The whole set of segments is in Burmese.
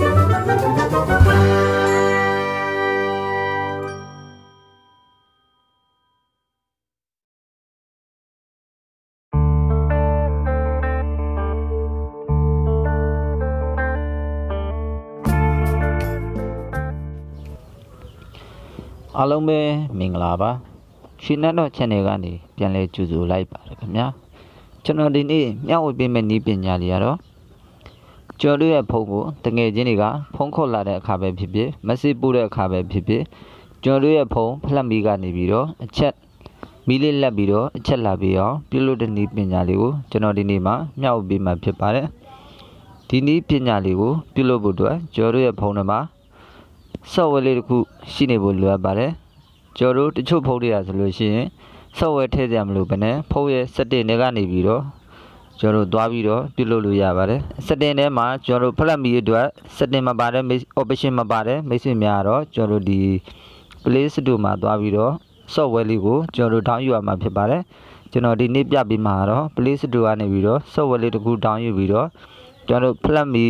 အားလုံးပဲမင်္ဂလာပါရှင်နတ်တော် channel ကနေပြန်လဲကြိုဆိုလိုက်ပါတယ်ခင်ဗျာကျွန်တော်ဒီနေ့မျှဝေပေးမယ့်နည်းပညာတွေကတော့ကျော်တို့ရဲ့ဖုန်းကိုတငယ်ချင်းတွေကဖုန်းခေါ်လာတဲ့အခါပဲဖြစ်ဖြစ် message ပို့တဲ့အခါပဲဖြစ်ဖြစ်ကျော်တို့ရဲ့ဖုန်းဖလက်မီကနေပြီးတော့အချက်မီလေးလက်ပြီးတော့အချက်လာပြီးအောင်ပြုလုပ်တဲ့နည်းပညာလေးကိုကျွန်တော်ဒီနေ့မှမျှဝေပေးမှာဖြစ်ပါတယ်ဒီနည်းပညာလေးကိုပြုလုပ်ဖို့အတွက် ကျော်တို့ရဲ့ဖုန်းထဲမှာ software လေးတစ်ခုရှိနေဖို့လိုအပ်ပါတယ်ကျော်တို့တချို့ဖုန်းတွေကဆိုလို့ရှိရင် software ထည့်ကြမလို့ဘယ်နဲ့ဖုန်းရဲ့ setting တွေကနေပြီးတော့ကျွန်တော်တို့သွားပြီးတော့ပြုလုပ်လို့ရပါတယ်စတင်ထဲမှာကျွန်တော်တို့ဖလက်မီအတွက်စတင်မပါတဲ့ option မပါတဲ့မိတ်ဆွေများကတော့ကျွန်တော်တို့ဒီ Play Store မှာသွားပြီးတော့ software လေးကိုကျွန်တော်တို့ down ယူရမှာဖြစ်ပါတယ်ကျွန်တော်ဒီနေ့ပြပြီးမှာတော့ Play Store ကနေပြီးတော့ software လေးတစ်ခု down ယူပြီးတော့ကျွန်တော်တို့ flat me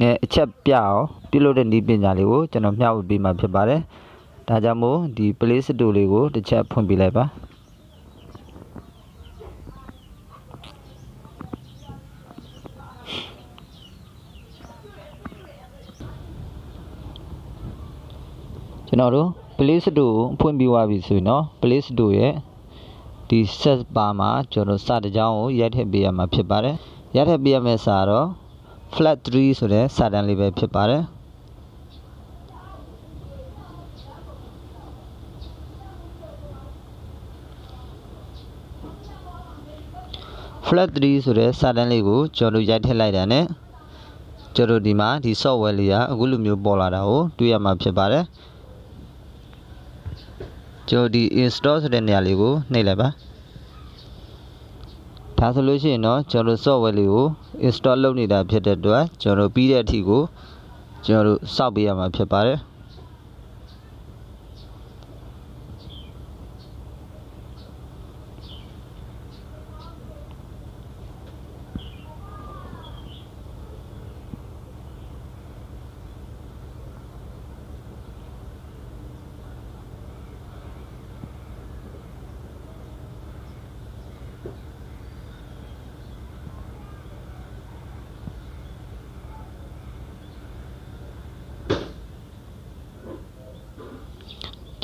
နဲ့အချက်ပြအောင်ပြုလုပ်တဲ့နည်းပညာလေးကိုကျွန်တော်မျှဝေပေးမှာဖြစ်ပါတယ်ဒါကြောင့်မို့ဒီ Play Store လေးကိုတစ်ချက်ဖွင့်ပြလိုက်ပါကျွန်တော်တို့ Play Store ကိုဖွင့်ပြီးသွားပြီဆိုရင်တော့ Play Store ရဲ့ဒီ search bar မှာကျွန်တော်စတကြောင်းကိုရိုက်ထည့်ပေးရမှာဖြစ်ပါတယ်ရိုက်ထည့်ပေးရမယ့်စာတော့ flat 3ဆိုတဲ့စာတန်းလေးပဲဖြစ်ပါတယ်ဖလက်3ဆိုတဲ့စာတန်းလေးကိုကျွန်တော်ရိုက်ထည့်လိုက်တာနဲ့ကျွန်တော်ဒီမှာဒီ software လေးကအခုလိုမျိုးပေါ်လာတာကိုတွေ့ရမှာဖြစ်ပါတယ်ကျွန်တော်ဒီ install ဆိုတဲ့နေရာလေးကိုနှိပ်လိုက်ပါဒါဆိုလို့ရှိရင်တော့ကျွန်တော် software လေးကို install လုပ်နေတာဖြစ်တဲ့အတွက်ကျွန်တော်ပြီးတဲ့အထိကို ကျွန်တော်စောင့်ပေးရမှာဖြစ်ပါတယ်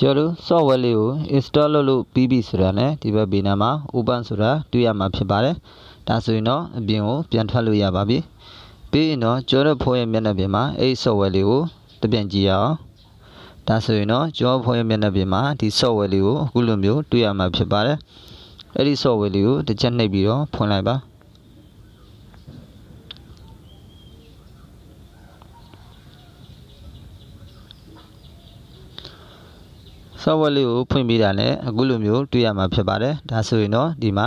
ကျွန်တော် software လေးကို install လုပ်လို့ပြီးပြီဆိုတာနဲ့ဒီဘက်ဘေးနားမှာ open ဆိုတာတွေ့ရမှာဖြစ်ပါတယ်ဒါဆိုရင်တော့အပြင်ကိုပြန်ထွက်လို့ရပါပြီပြီးရင်တော့ကျွန်တော်ဖုန်းရဲ့မျက်နှာပြင်မှာအဲ့ software လေးကိုတပြန်ကြည့်ရအောင်ဒါဆိုရင်တော့ကျွန်တော်ဖုန်းရဲ့မျက်နှာပြင်မှာဒီ software လေးကိုအခုလိုမျိုး တွေ့ရမှာဖြစ်ပါတယ်အဲ့ဒီ software လေးကိုတစ်ချက်နှိပ်ပြီးတော့ဖွင့်လိုက်ပါ software လေးကိုဖွင့်ပေးတာနဲ့အခုလိုမျိုးတွေ့ရမှာဖြစ်ပါတယ်ဒါဆိုရင်တော့ဒီမှာ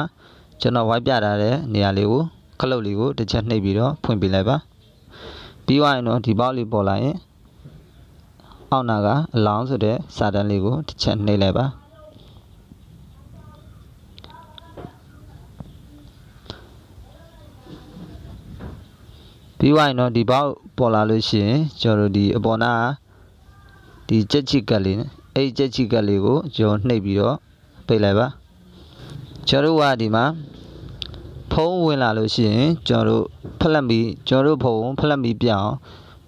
ကျွန်တော်ဝိုက်ပြထားတဲ့နေရာလေးကိုခလုတ်လေးကိုတစ်ချက်နှိပ်ပြီးတော့ဖွင့်ပေးလိုက်ပါပြီးသွားရင်တော့ဒီပေါက်လေးပေါ်လာရင်အောက်နာကအလောင်းဆိုတဲ့စာတန်းလေးကိုတစ်ချက်နှိပ်လိုက်ပါပြီးသွားရင်တော့ဒီပေါက်ပေါ်လာလို့ရှိရင်ကျွန်တော်တို့ဒီအပေါ်နာဒီကြက်ချစ်ကလေးနဲ့အဲ့ဒီကြက်ချီကက်လေးကိုကျွန်တော်နှိပ်ပြီးတော့ပိတ်လိုက်ပါ ကျွန်တော်ကဒီမှာဖုံးဝင်လာလို့ရှိရင်ကျွန်တော်ဖလက်မီကျွန်တော်ဖုံးဖလက်မီပြအောင်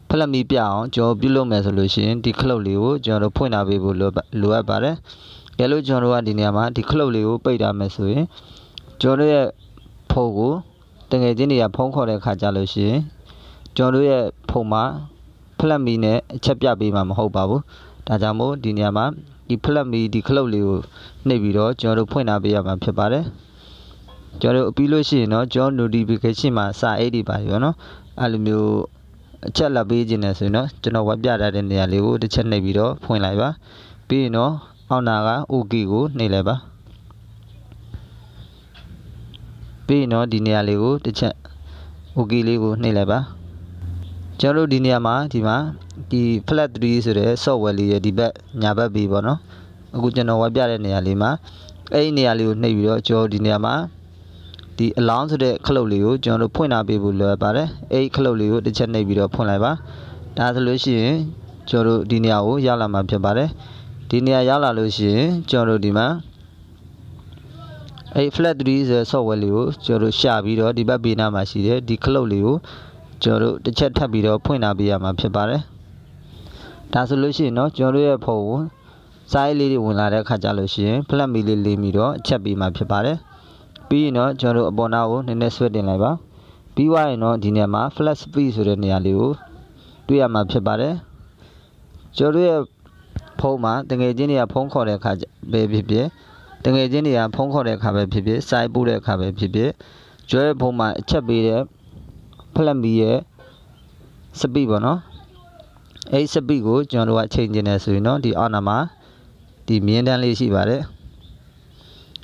ဖလက်မီပြအောင်ကျွန်တော်ပြုလုပ်မယ်ဆိုလို့ရှိရင်ဒီခလုတ်လေးကိုကျွန်တော်ဖွင့်လာပေးဖို့လိုလိုအပ်ပါတယ်။ကဲလို့ကျွန်တော်ကဒီနေရာမှာဒီခလုတ်လေးကိုပိတ်ထားမယ်ဆိုရင်ကျွန်တော်ရဲ့ဖုံးကိုတကယ်ချင်းတွေကဖုံးခေါ်တဲ့အခါကြလို့ရှိရင်ကျွန်တော်ရဲ့ဖုံးမှာဖလက်မီနဲ့အချက်ပြပေးမှာမဟုတ်ပါဘူး။ဒါကြောင့်မို့ဒီနေရာမှာဒီ flat မီဒီ cloud လေးကိုနှိပ်ပြီးတော့ကျွန်တော်တို့ဖွင့်ထားပေးရမှာဖြစ်ပါတယ်ကျွန်တော်တို့ပြီးလို့ရှိရင်တော့ကျွန်တော် notification မှာစာအိတ်တွေပါရောနော်အဲ့လိုမျိုးအချက်လက်ပေးခြင်းနဲ့ဆိုရင်တော့ကျွန်တော်ဝက်ပြထားတဲ့နေရာလေးကိုတစ်ချက်နှိပ်ပြီးတော့ဖွင့်လိုက်ပါပြီးရင်တော့အောက်နာက OK ကိုနှိပ်လိုက်ပါပြီးရင်တော့ဒီနေရာလေးကိုတစ်ချက် OK လေးကိုနှိပ်လိုက်ပါကျွန်တော်တို့ဒီနေရာမှာဒီမှာဒီ flat 3ဆိုတဲ့ software လေးရဲ့ဒီဘက်ညာဘက်ပြီးပေါ့နော်အခုကျွန်တော်ဝပြတဲ့နေရာလေးမှာအဲ့ဒီနေရာလေးကိုနှိပ်ပြီးတော့ကျွန်တော်ဒီနေရာမှာဒီ allow ဆိုတဲ့ခလုတ်လေးကိုကျွန်တော်တို့ဖွင့်ထားပေးဖို့လိုအပ်ပါတယ်အဲ့ဒီခလုတ်လေးကိုတစ်ချက်နှိပ်ပြီးတော့ဖွင့်လိုက်ပါဒါဆိုလို့ရှိရင်ကျွန်တော်တို့ဒီနေရာကိုရောက်လာမှာဖြစ်ပါတယ်ဒီနေရာရောက်လာလို့ရှိရင်ကျွန်တော်တို့ဒီမှာအဲ့ flat 3ဆိုတဲ့ software လေးကိုကျွန်တော်တို့ရှာပြီးတော့ဒီဘက်ဘေးနားမှာရှိတဲ့ဒီ cloud လေးကိုကျွန်တော်တို့တစ်ချက်ထပ်ပြီးတော့ဖွင့်လာပေးရမှာဖြစ်ပါတယ်ဒါဆိုလို့ရှိရင်เนาะကျွန်တော်တို့ရဲ့ဖုန်းကိုစာရေးလေးတွေဝင်လာတဲ့အခါကျလို့ရှိရင် flat မီလေးလေးပြီးတော့အချက်ပေးမှာဖြစ်ပါတယ်ပြီးရင်เนาะကျွန်တော်တို့အပေါ်နာကိုနည်းနည်းဆွဲတင်လိုက်ပါပြီးွားရင်เนาะဒီနေရာမှာ flat speed ဆိုတဲ့နေရာလေးကိုတွေ့ရမှာဖြစ်ပါတယ်ကျွန်တော်တို့ရဲ့ဖုန်းမှာတငယ်ချင်းတွေကဖုန်းခေါ်တဲ့အခါပဲဖြစ်ဖြစ်တငယ်ချင်းတွေကဖုန်းခေါ်တဲ့အခါပဲဖြစ်ဖြစ်စာရေးပို့တဲ့အခါပဲဖြစ်ဖြစ်ကျွဲဖုန်းမှာအချက်ပေးတဲ့ဖလက်မီရဲ့စပိပေါ့နော်အဲ့စပိကိုကျွန်တော်တို့ကချိန်ကျင်တယ်ဆိုရင်တော့ဒီအော်နာမှာဒီမြင်းတန်းလေးရှိပါတယ်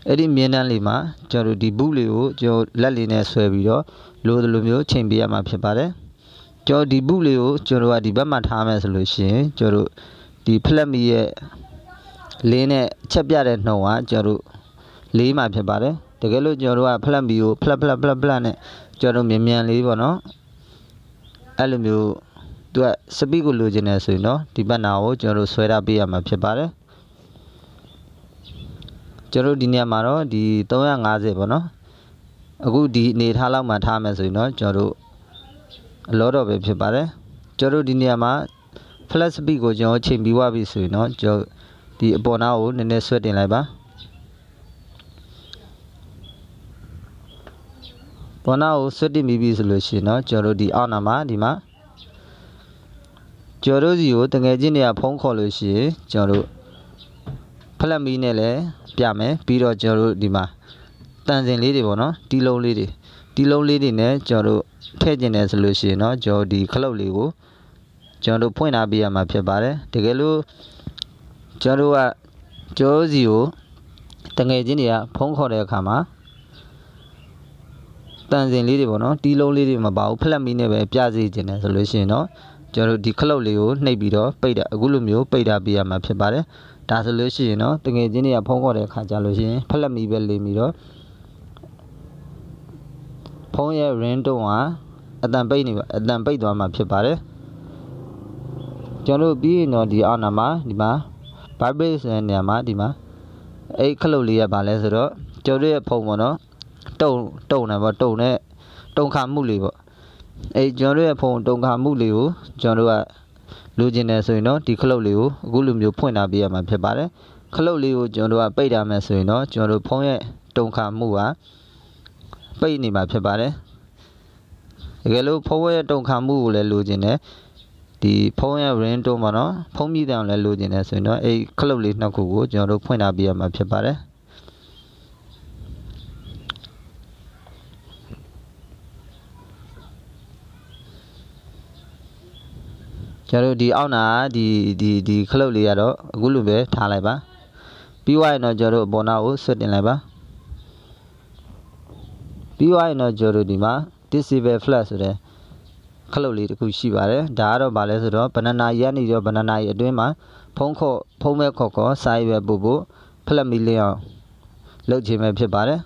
အဲ့ဒီမြင်းတန်းလေးမှာကျွန်တော်တို့ဒီဘူးလေးကိုကျွန်တော်လက်လေးနဲ့ဆွဲပြီးတော့လိုလိုမျိုးချိန်ပေးရမှာဖြစ်ပါတယ်ကျွန်တော်ဒီဘူးလေးကိုကျွန်တော်ကဒီဘက်မှာထားမယ်ဆိုလို့ရှိရင်ကျွန်တော်တို့ဒီဖလက်မီရဲ့လင်းနဲ့ချက်ပြတဲ့နှုံကကျွန်တော်တို့လေးမှာ ဖြစ်ပါတယ်တကယ်လို့ကျွန်တော်တို့ကဖလက်မီကိုဖလက်ဖလက်ဖလက်ဖလက်နဲ့ကျွန်တော်မြန်မြန်လေးပေါ့နော်အဲ့လိုမျိုးသူကစပီကိုလိုချင်တယ်ဆိုရင်တော့ဒီဘက်နာကိုကျွန်တော်ဆွဲထားပေးရမှာဖြစ်ပါတယ်ကျွန်တော်ဒီနေရာမှာတော့ဒီ350ပေါ့နော်အခုဒီအနေထားလောက်မှထားမယ်ဆိုရင်တော့ကျွန်တော်အလောတော်ပဲဖြစ်ပါတယ်ကျွန်တော်ဒီနေရာမှာ flash speed ကိုကျွန်တော်ချိန်ပြီးွားပြီဆိုရင်တော့ကျွန်တော်ဒီအပေါ်နားကိုနည်းနည်းဆွဲတင်လိုက်ပါဘောနာကိုဆွတ်တင်ပြီးပြီဆိုလို့ရှိရင်เนาะကျွန်တော်တို့ဒီအောက်နာမှာဒီမှာကျွန်တော်တို့စီကိုတငယ်ချင်းတွေကဖုန်းခေါ်လို့ရှိရင်ကျွန်တော်တို့ဖလက်မီနဲ့လည်းပြမယ်ပြီးတော့ကျွန်တော်တို့ဒီမှာတန်စင်လေးတွေပေါ့နော်တီလုံးလေးတွေတီလုံးလေးတွေနဲ့ကျွန်တော်တို့ထည့်ကျင်တယ်ဆိုလို့ရှိရင်เนาะကျွန်တော်ဒီခလုတ်လေးကိုကျွန်တော်တို့ဖွင့်ထားပေးရမှာဖြစ်ပါတယ်တကယ်လို့ကျွန်တော်တို့ကကျွန်တော်စီကိုတငယ်ချင်းတွေကဖုန်းခေါ်တဲ့အခါမှာတန်စင်လေးတွေပေါ့နော်တီးလုံးလေးတွေမပါဘူးဖလက်မီနဲ့ပဲပြစေခြင်းတယ်ဆိုလို့ရှိရင်တော့ကျွန်တော်တို့ဒီခလုတ်လေးကိုနှိပ် ပြီးတော့ပိတ်တာအခုလိုမျိုးပိတ်တာပြရမှာဖြစ်ပါတယ်ဒါဆိုလို့ရှိရင်တော့တငယ်ချင်းတွေကဖုံးခေါ်တဲ့အခါကျလို့ရှိရင်ဖလက်မီပဲလေးပြီးတော့ဖုံးရဲ့ ring tone ဟာအတန်ပိတ်နေပါအတန်ပိတ်သွားမှာဖြစ်ပါတယ်ကျွန်တော်တို့ပြီးရင်တော့ဒီအောက်နာမှာဒီမှာ vibration နေရာမှာဒီမှာအဲ့ခလုတ်လေးရပါလဲဆိုတော့ကျွန်တော်ရဲ့ဖုံးပေါ့နော်တုံတုံတယ်ပေါ့တုံနဲ့တုံခါမှုလေးပေါ့အဲကျွန်တော်တို့ရဲ့ဖုန်းတုံခါမှုလေးကိုကျွန်တော်တို့ကလိုချင်တယ်ဆိုရင်တော့ဒီခလုတ်လေးကိုအခုလိုမျိုးဖွင့်ထားပေးရမှာဖြစ်ပါတယ်ခလုတ်လေးကိုကျွန်တော်တို့ကပိတ်ထားမယ်ဆိုရင်တော့ကျွန်တော်တို့ဖုန်းရဲ့တုံခါမှုကပိတ်နေမှာဖြစ်ပါတယ်တကယ်လို့ဖုန်းရဲ့တုံခါမှုကိုလည်းလိုချင်တယ်ဒီဖုန်းရဲ့ ring tone ပါနော်ဖုန်းမိတဲ့အောင်လည်းလိုချင်တယ်ဆိုရင်တော့အဲ့ခလုတ်လေးနှစ်ခုကိုကျွန်တော်တို့ဖွင့်ထားပေးရမှာဖြစ်ပါတယ်ကျွန်တော်တို့ဒီအောက်နာဒီဒီဒီခလုတ်လေးရတော့အခုလိုပဲထားလိုက်ပါပြီးွားရင်တော့ကျွန်တော်တို့ဘောနာကိုဆွတ်တင်လိုက်ပါပြီးွားရင်တော့ကျွန်တော်တို့ဒီမှာ disable flat ဆိုတဲ့ခလုတ်လေးတစ်ခုရှိပါတယ်ဒါကတော့ဗာလဲဆိုတော့ banana ရက်နေရော banana ရဲ့အတွင်းမှာဖုံးခော့ဖုံးမဲ့ခော့ကောစာရွယ်ပို့ပို့ flat မီလီယံလောက်ခြင်းပဲဖြစ်ပါတယ်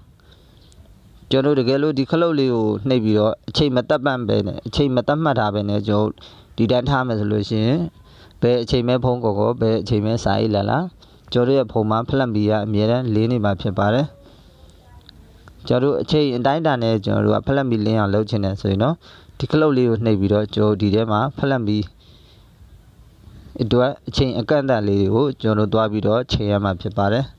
ကျွန်တော်တို့တကယ်လို့ဒီခလုတ်လေးကိုနှိပ်ပြီးတော့အချိန်မတက်ပန့်ပဲနဲ့အချိန်မတက်မှတ်တာပဲနဲ့ကျွန်တော်ဒီတိုင်းထားမယ်ဆိုလို့ရှိရင်ဘယ်အချိန်မဲဖုန်းကော်ကောဘယ်အချိန်မဲစာရေးလာလာကျော်တို့ရဲ့ဖုန်းမှာဖလက်မီကအမြဲတမ်းလေးနေမှာဖြစ်ပါတယ်ကျွန်တော်တို့အချိန်အတိုင်းတန်နဲ့ကျွန်တော်တို့ကဖလက်မီလင်းအောင်လုပ်ချင်တယ်ဆိုရင်တော့ဒီကလုတ်လေးကိုနှိပ်ပြီးတော့ကျွန်တော်ဒီထဲမှာဖလက်မီအတွက်အချိန်အကန့်အသတ်လေးတွေကိုကျွန်တော်တို့တွားပြီးတော့ချိန်ရမှာဖြစ်ပါတယ်။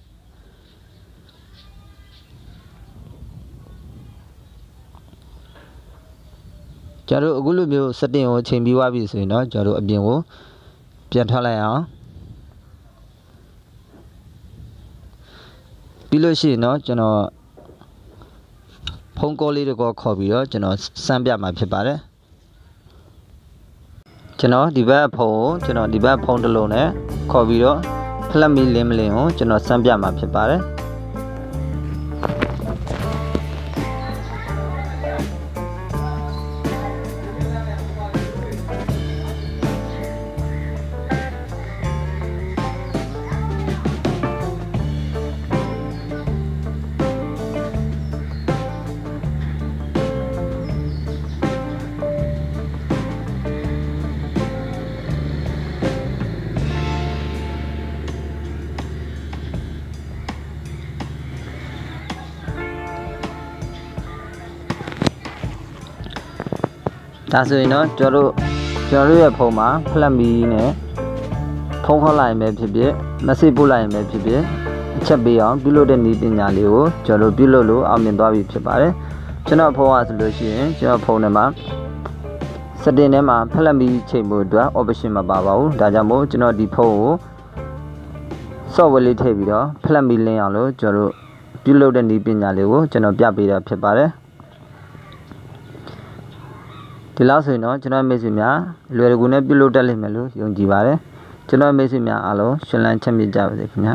ကျွန်တော်တို့အခုလိုမျိုးစတင်ကိုချိန်ပြီးွားပြီဆိုရင်တော့ကျွန်တော်တို့အပြင်ကိုပြန်ထွက်လိုက်အောင်ပြီးလို့ရှိရင်တော့ကျွန်တော်ဖုန်းကောလေးတကောခေါ်ပြီးတော့ကျွန်တော်စမ်းပြမှာဖြစ်ပါတယ်ကျွန်တော်ဒီဘက်ဖုန်းကိုကျွန်တော်ဒီဘက်ဖုန်းတစ်လုံးနဲ့ခေါ်ပြီးတော့ flat me လင်းမလင်းကိုကျွန်တော်စမ်းပြမှာဖြစ်ပါတယ်ဒါဆိုရင်တော့ကျွန်တော်တို့ကျွန်တော်တို့ရဲ့ဖုန်းမှာ flat mi နဲ့ဖုန်းခေါ်လိုက်ရင်ပဲဖြစ်ဖြစ် message ပို့လိုက်ရင်ပဲဖြစ်ဖြစ်အချက်ပေးအောင်ပြုလုပ်တဲ့နည်းပညာလေးကိုကျွန်တော်ပြုလုပ်လို့အောင်မြင်သွားပြီဖြစ်ပါတယ်ကျွန်တော်ဖုန်းကဆိုလို့ရှိရင်ကျွန်တော်ဖုန်းထဲမှာစတင်ထဲမှာဖလက်မီချိန်မှုအတွက် option မပါပါဘူးဒါကြောင့်မို့ကျွန်တော်ဒီဖုန်းကို software လေးထည့်ပြီးတော့ဖလက်မီလင်းအောင်လို့ကျွန်တော်ပြုလုပ်တဲ့နည်းပညာလေးကိုကျွန်တော်ပြပေးတာဖြစ်ပါတယ်ဒီလောက်ဆိုရင်တော့ကျွန်တော်မိတ်ဆွေများလွယ်ကူနဲ့ပြုလုပ်တတ်လိမ့်မယ်လို့ယုံကြည်ပါတယ်ကျွန်တော်မိတ်ဆွေများအားလုံးရှင်လန်းချမ်းမြေ့ကြပါစေခင်ဗျာ